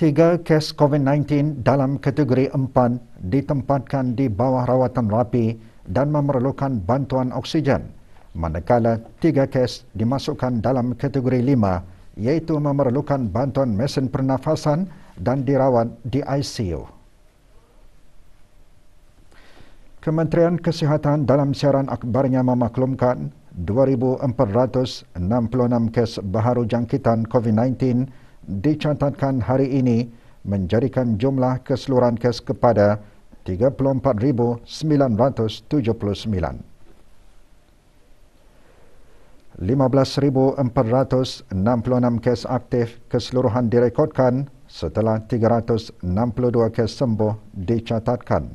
Tiga kes COVID-19 dalam kategori empat ditempatkan di bawah rawatan rapi dan memerlukan bantuan oksigen, manakala tiga kes dimasukkan dalam kategori lima, iaitu memerlukan bantuan mesin pernafasan dan dirawat di ICU. Kementerian Kesihatan dalam siaran akhbarnya memaklumkan 2,466 kes baharu jangkitan COVID-19 dicatatkan hari ini menjadikan jumlah keseluruhan kes kepada 34,979. enam kes aktif keseluruhan direkodkan setelah tiga ratus enam puluh dua kes sembuh dicatatkan.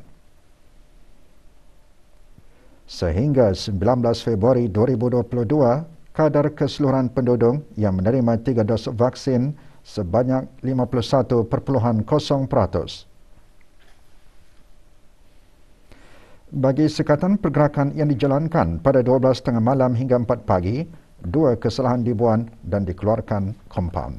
Sehingga sembilan belas Februari dua dua ribu puluh dua kadar keseluruhan penduduk yang menerima tiga dos vaksin sebanyak 51.0%. Bagi sekatan pergerakan yang dijalankan pada 12.30 malam hingga 4 pagi, dua kesalahan dibuat dan dikeluarkan kompaun.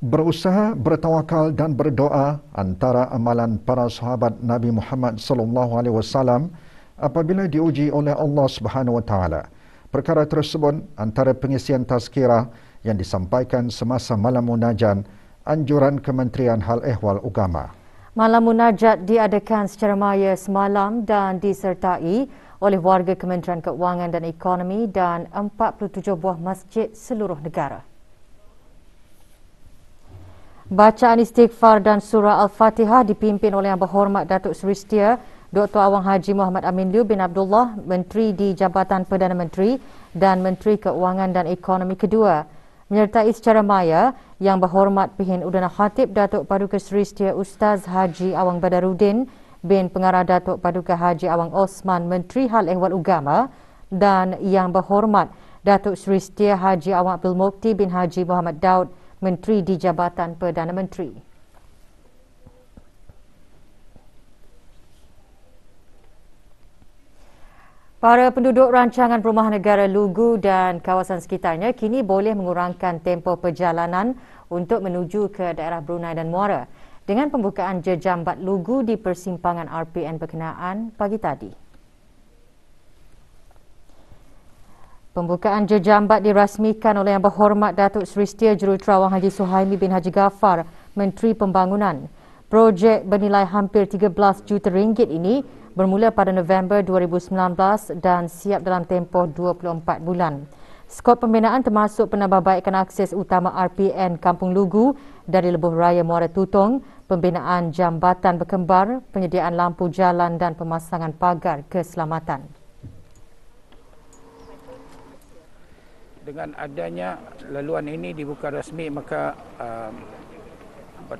Berusaha, bertawakal dan berdoa antara amalan para sahabat Nabi Muhammad SAW apabila diuji oleh Allah Subhanahu wa taala. Perkara tersebut antara pengisian tazkira yang disampaikan semasa malam munajat anjuran Kementerian Hal Ehwal Ugama. Malam munajat diadakan secara maya semalam dan disertai oleh warga Kementerian Keuangan dan Ekonomi dan 47 buah masjid seluruh negara. Bacaan istighfar dan surah Al-Fatihah dipimpin oleh Yang Berhormat Datuk Seri Setia Dr. Awang Haji Muhammad Amin Liu bin Abdullah, Menteri di Jabatan Perdana Menteri dan Menteri Keuangan dan Ekonomi Kedua. Menyertai secara maya yang berhormat Pihin Udana Khatib Datuk Paduka Seri Setia Ustaz Haji Awang Badarudin bin Pengarah Datuk Paduka Haji Awang Osman Menteri Hal Ehwal Ugama dan yang berhormat Datuk Seri Setia Haji Awang Abdul Mukti bin Haji Muhammad Daud Menteri di Jabatan Perdana Menteri. Para penduduk rancangan perumahan negara Lugu dan kawasan sekitarnya kini boleh mengurangkan tempoh perjalanan untuk menuju ke daerah Brunei dan Muara dengan pembukaan jejambat Lugu di persimpangan RPN berkenaan pagi tadi. Pembukaan jejambat dirasmikan oleh Yang Berhormat Datuk Seri Setia Jurutera Wang Haji Suhaimi bin Haji Gafar, Menteri Pembangunan. Projek bernilai hampir 13 juta ringgit ini bermula pada November 2019 dan siap dalam tempoh 24 bulan. Skop pembinaan termasuk penambahbaikan akses utama RPN Kampung Lugu dari Lebuh Raya Muara Tutong, pembinaan jambatan berkembar, penyediaan lampu jalan dan pemasangan pagar keselamatan. Dengan adanya laluan ini dibuka rasmi maka uh,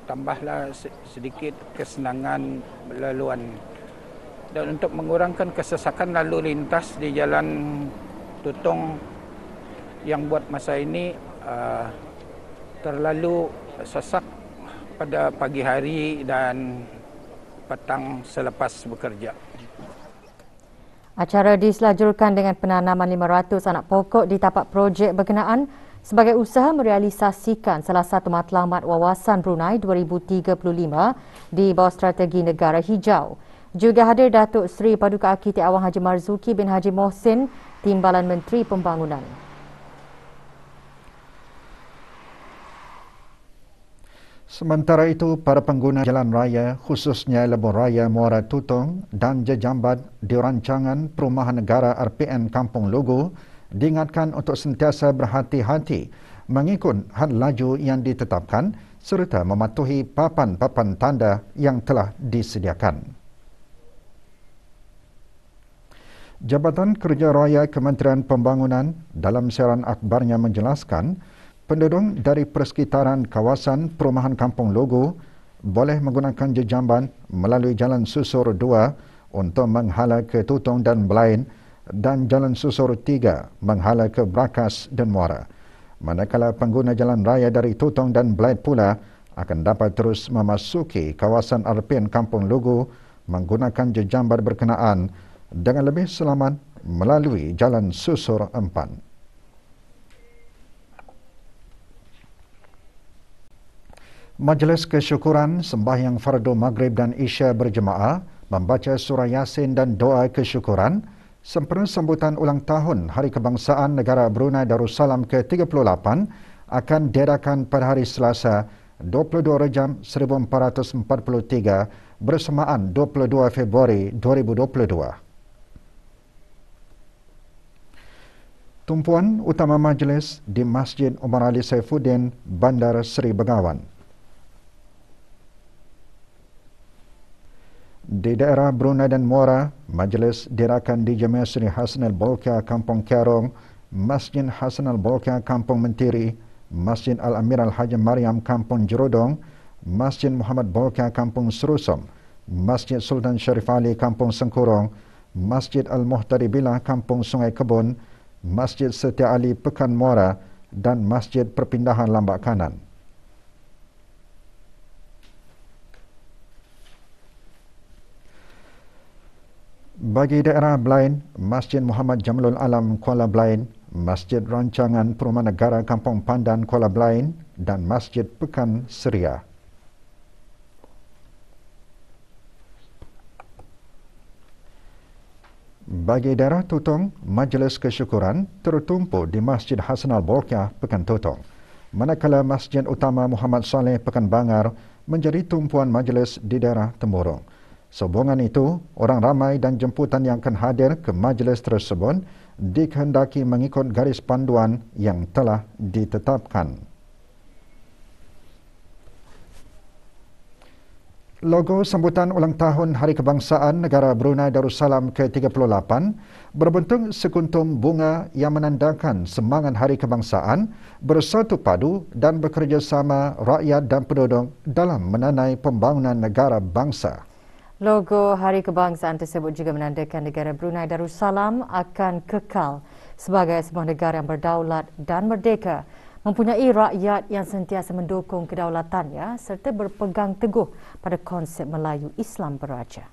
tambahlah sedikit kesenangan laluan dan untuk mengurangkan kesesakan lalu lintas di jalan Tutong yang buat masa ini uh, terlalu sesak pada pagi hari dan petang selepas bekerja. Acara diselajurkan dengan penanaman 500 anak pokok di tapak projek berkenaan sebagai usaha merealisasikan salah satu matlamat wawasan Brunei 2035 di bawah strategi negara hijau. Juga hadir Datuk Seri Paduka Akiti Awang Haji Marzuki bin Haji Mohsin, Timbalan Menteri Pembangunan. Sementara itu, para pengguna jalan raya khususnya lebuh raya Muara Tutong dan Jejambat di rancangan Perumahan Negara RPN Kampung Lugu diingatkan untuk sentiasa berhati-hati mengikut had laju yang ditetapkan serta mematuhi papan-papan tanda yang telah disediakan. Jabatan Kerja Raya Kementerian Pembangunan dalam siaran akbarnya menjelaskan penduduk dari persekitaran kawasan perumahan Kampung Logo boleh menggunakan jejamban melalui jalan susur 2 untuk menghala ke Tutong dan Belain dan Jalan Susur 3 menghala ke Brakas dan Muara. Manakala pengguna jalan raya dari Tutong dan Blaid pula akan dapat terus memasuki kawasan Arpin Kampung Lugu menggunakan jejambar berkenaan dengan lebih selamat melalui Jalan Susur 4. Majlis Kesyukuran Sembahyang Fardu Maghrib dan Isya Berjemaah membaca surah Yasin dan doa kesyukuran Sempena sambutan ulang tahun Hari Kebangsaan Negara Brunei Darussalam ke-38 akan diadakan pada hari Selasa 22 jam 1443 bersamaan 22 Februari 2022. Tumpuan Utama Majlis di Masjid Umar Ali Saifuddin, Bandar Seri Begawan. Di daerah Brunei dan Muara, majlis dirakan di Jemaah Sri Hasnal Bolka Kampung Kerong, Masjid Hasnal Bolka Kampung Mentiri, Masjid Al-Amiral Haji Mariam Kampung Jerudong, Masjid Muhammad Bolka Kampung Serusom, Masjid Sultan Syarif Ali Kampung Sengkurong, Masjid Al-Muhtari Bilah Kampung Sungai Kebun, Masjid Setia Ali Pekan Muara dan Masjid Perpindahan Lambak Kanan. Bagi daerah Blain, Masjid Muhammad Jamalul Alam Kuala Blain, Masjid Rancangan Perumahan Negara Kampung Pandan Kuala Blain dan Masjid Pekan Seria. Bagi daerah Tutong, Majlis Kesyukuran tertumpu di Masjid Hasanal Bolkiah Pekan Tutong. Manakala Masjid Utama Muhammad Saleh, Pekan Bangar menjadi tumpuan majlis di daerah Temurong. Sebongan itu, orang ramai dan jemputan yang akan hadir ke majlis tersebut dikehendaki mengikut garis panduan yang telah ditetapkan. Logo sambutan ulang tahun Hari Kebangsaan Negara Brunei Darussalam ke-38 berbentuk sekuntum bunga yang menandakan semangat Hari Kebangsaan bersatu padu dan bekerjasama rakyat dan penduduk dalam menanai pembangunan negara bangsa. Logo Hari Kebangsaan tersebut juga menandakan negara Brunei Darussalam akan kekal sebagai sebuah negara yang berdaulat dan merdeka, mempunyai rakyat yang sentiasa mendukung kedaulatannya serta berpegang teguh pada konsep Melayu Islam Beraja.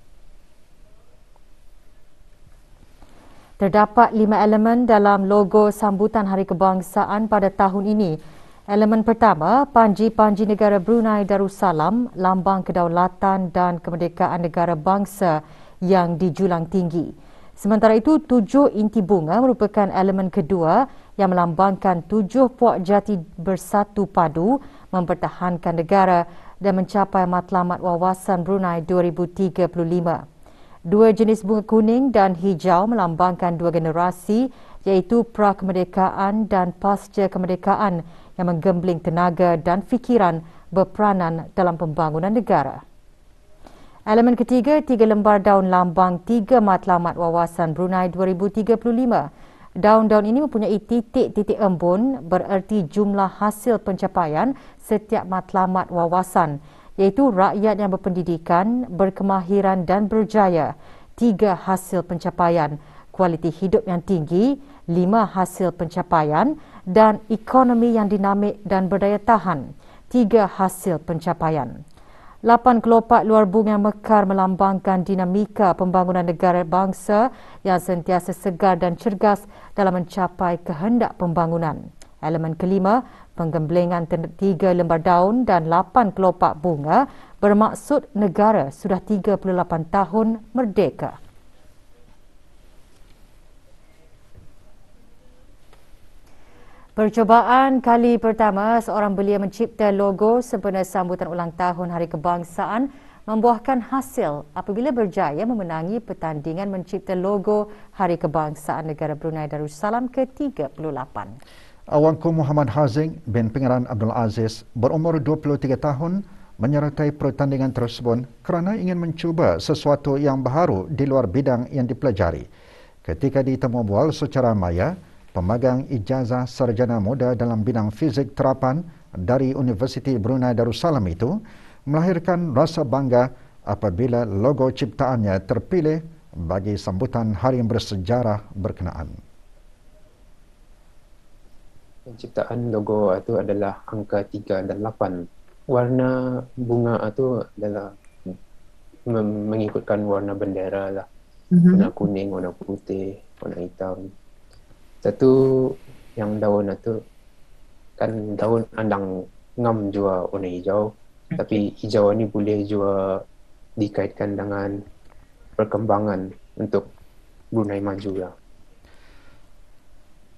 Terdapat lima elemen dalam logo sambutan Hari Kebangsaan pada tahun ini Elemen pertama, panji-panji negara Brunei Darussalam, lambang kedaulatan dan kemerdekaan negara bangsa yang dijulang tinggi. Sementara itu, tujuh inti bunga merupakan elemen kedua yang melambangkan tujuh puak jati bersatu padu mempertahankan negara dan mencapai matlamat wawasan Brunei 2035. Dua jenis bunga kuning dan hijau melambangkan dua generasi iaitu prakemerdekaan dan pasca kemerdekaan yang menggembling tenaga dan fikiran berperanan dalam pembangunan negara. Elemen ketiga, tiga lembar daun lambang tiga matlamat wawasan Brunei 2035. Daun-daun ini mempunyai titik-titik embun bererti jumlah hasil pencapaian setiap matlamat wawasan iaitu rakyat yang berpendidikan, berkemahiran dan berjaya. Tiga hasil pencapaian, kualiti hidup yang tinggi, lima hasil pencapaian, dan ekonomi yang dinamik dan berdaya tahan, tiga hasil pencapaian. Lapan kelopak luar bunga mekar melambangkan dinamika pembangunan negara bangsa yang sentiasa segar dan cergas dalam mencapai kehendak pembangunan. Elemen kelima, penggemblengan tiga lembar daun dan lapan kelopak bunga bermaksud negara sudah 38 tahun merdeka. Percobaan kali pertama seorang belia mencipta logo sempena sambutan ulang tahun Hari Kebangsaan membuahkan hasil apabila berjaya memenangi pertandingan mencipta logo Hari Kebangsaan Negara Brunei Darussalam ke-38. Awangku Muhammad Hazing bin Pengeran Abdul Aziz berumur 23 tahun menyertai pertandingan tersebut kerana ingin mencuba sesuatu yang baru di luar bidang yang dipelajari. Ketika ditemu bual secara maya, pemegang ijazah sarjana muda dalam bidang fizik terapan dari Universiti Brunei Darussalam itu melahirkan rasa bangga apabila logo ciptaannya terpilih bagi sambutan hari yang bersejarah berkenaan. Penciptaan logo itu adalah angka 3 dan 8. Warna bunga itu adalah mengikutkan warna bendera lah. Mhm. Warna kuning, warna putih, warna hitam. Satu yang daun itu kan daun andang ngam jua warna hijau tapi hijau ni boleh jua dikaitkan dengan perkembangan untuk Brunei maju lah.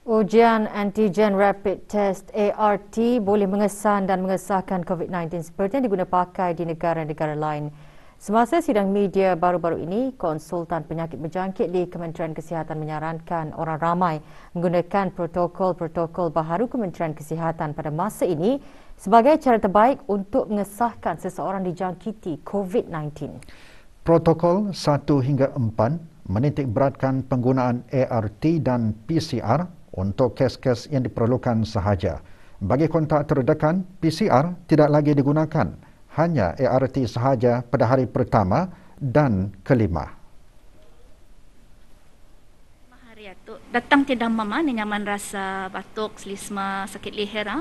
Ujian antigen rapid test ART boleh mengesan dan mengesahkan COVID-19 seperti yang diguna pakai di negara-negara lain. Semasa sidang media baru-baru ini, konsultan penyakit berjangkit di Kementerian Kesihatan menyarankan orang ramai menggunakan protokol-protokol baharu Kementerian Kesihatan pada masa ini sebagai cara terbaik untuk mengesahkan seseorang dijangkiti COVID-19. Protokol 1 hingga 4 menitik beratkan penggunaan ART dan PCR untuk kes-kes yang diperlukan sahaja. Bagi kontak terdekat, PCR tidak lagi digunakan hanya ART sahaja pada hari pertama dan kelima. Mahariatuk datang tidak mama nyaman rasa batuk, selisma, sakit leher. Ha?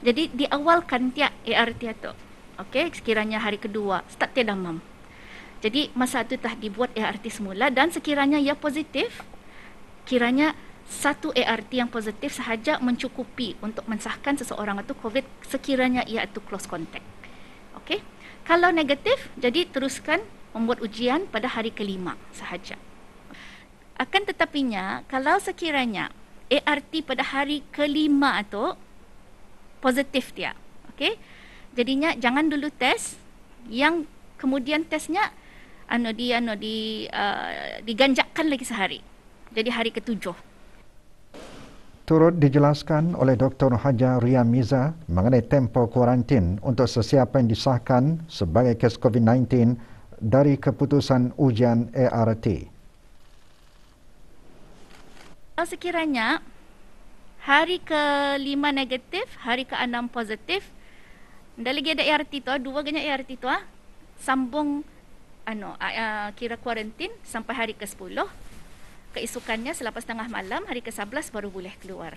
Jadi diawalkan tiap ART itu. okay? sekiranya hari kedua start tidak mam. Jadi masa itu telah dibuat ART semula dan sekiranya ia positif, kiranya satu ART yang positif sahaja mencukupi untuk mensahkan seseorang itu COVID sekiranya ia itu close contact. Okey. Kalau negatif, jadi teruskan membuat ujian pada hari kelima sahaja. Akan tetapinya, kalau sekiranya ART pada hari kelima itu positif dia. Okey. Jadinya jangan dulu test yang kemudian testnya anu dia anu di uh, diganjakkan lagi sehari. Jadi hari ketujuh. Turut dijelaskan oleh Dr. Haja Ria Miza mengenai tempo kuarantin untuk sesiapa yang disahkan sebagai kes COVID-19 dari keputusan ujian ART. Ah, sekiranya hari ke-5 negatif, hari ke-6 positif, dan lagi ada ART tu, ah, dua ganya ART itu, ah, sambung ano, kira kuarantin sampai hari ke-10 keesokannya selepas tengah malam hari ke-11 baru boleh keluar.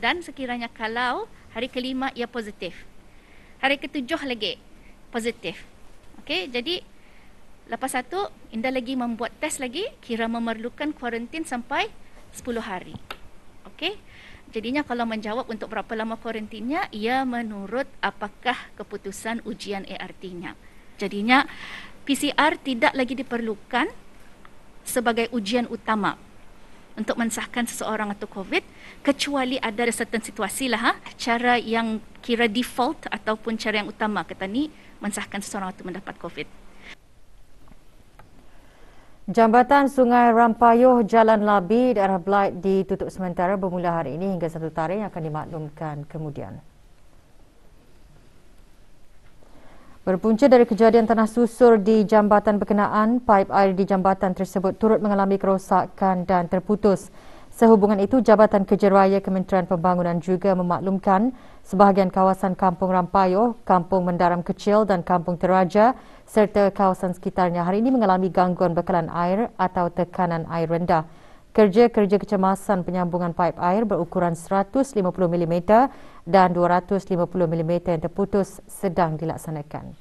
Dan sekiranya kalau hari kelima ia positif. Hari ketujuh lagi positif. Okey, jadi lepas satu indah lagi membuat test lagi kira memerlukan kuarantin sampai 10 hari. Okey. Jadinya kalau menjawab untuk berapa lama kuarantinnya ia menurut apakah keputusan ujian ART-nya. Jadinya PCR tidak lagi diperlukan sebagai ujian utama untuk mensahkan seseorang atau COVID kecuali ada certain situasi lah ha? cara yang kira default ataupun cara yang utama kata ni mensahkan seseorang itu mendapat COVID. Jambatan Sungai Rampayuh Jalan Labi daerah Blight ditutup sementara bermula hari ini hingga satu tarikh yang akan dimaklumkan kemudian. Berpunca dari kejadian tanah susur di jambatan berkenaan, paip air di jambatan tersebut turut mengalami kerosakan dan terputus. Sehubungan itu, Jabatan Kerja Raya Kementerian Pembangunan juga memaklumkan sebahagian kawasan Kampung Rampayo, Kampung Mendaram Kecil dan Kampung Teraja serta kawasan sekitarnya hari ini mengalami gangguan bekalan air atau tekanan air rendah kerja-kerja kecemasan penyambungan paip air berukuran 150 mm dan 250 mm yang terputus sedang dilaksanakan.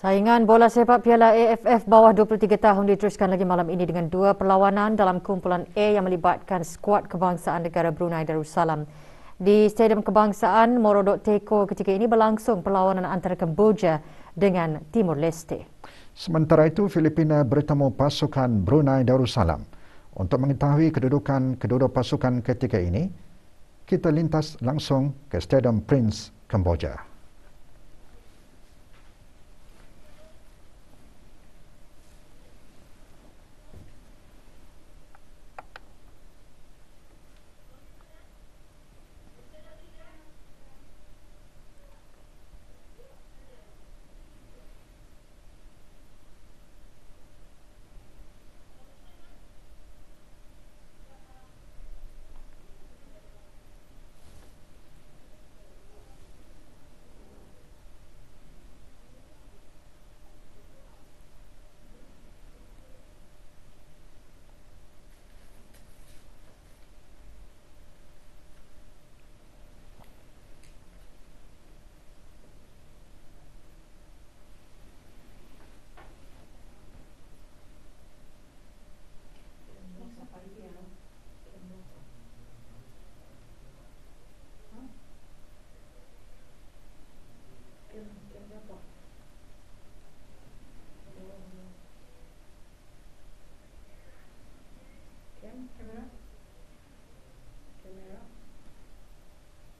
Saingan bola sepak Piala AFF bawah 23 tahun diteruskan lagi malam ini dengan dua perlawanan dalam kumpulan A yang melibatkan skuad kebangsaan negara Brunei Darussalam. Di Stadium Kebangsaan Morodok Teko ketika ini berlangsung perlawanan antara Kemboja dengan Timor Leste. Sementara itu, Filipina bertemu pasukan Brunei Darussalam. Untuk mengetahui kedudukan kedua pasukan ketika ini, kita lintas langsung ke Stadium Prince, Kamboja.